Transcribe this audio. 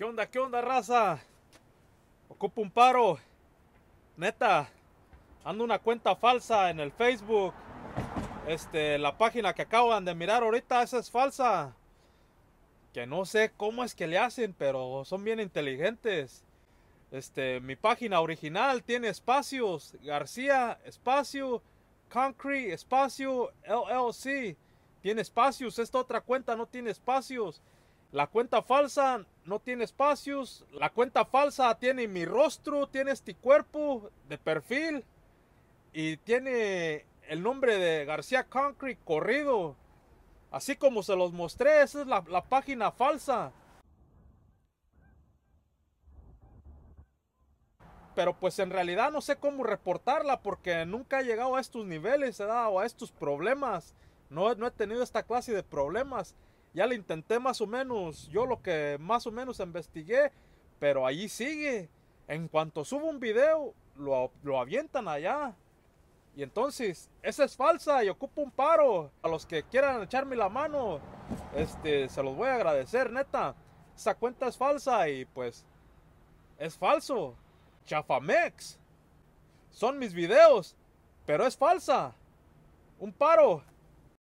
¿Qué onda? ¿Qué onda, raza? Ocupo un paro. Neta, ando una cuenta falsa en el Facebook. Este, la página que acaban de mirar ahorita, esa es falsa. Que no sé cómo es que le hacen, pero son bien inteligentes. Este, mi página original tiene espacios. García, espacio. Concrete, espacio. LLC. Tiene espacios. Esta otra cuenta no tiene espacios. La cuenta falsa no tiene espacios. La cuenta falsa tiene mi rostro, tiene este cuerpo de perfil y tiene el nombre de García Concrete corrido. Así como se los mostré, esa es la, página falsa. Pero pues en realidad no sé cómo reportarla porque nunca he llegado a estos niveles he dado a estos problemas. No, no he tenido esta clase de problemas. Ya lo intenté más o menos, yo lo que más o menos investigué, pero ahí sigue. En cuanto subo un video, lo, avientan allá. Y entonces, esa es falsa y ocupo un paro. A los que quieran echarme la mano, este, se los voy a agradecer, neta. Esa cuenta es falsa y pues es falso. Chafamex. Son mis videos, pero es falsa. Un paro.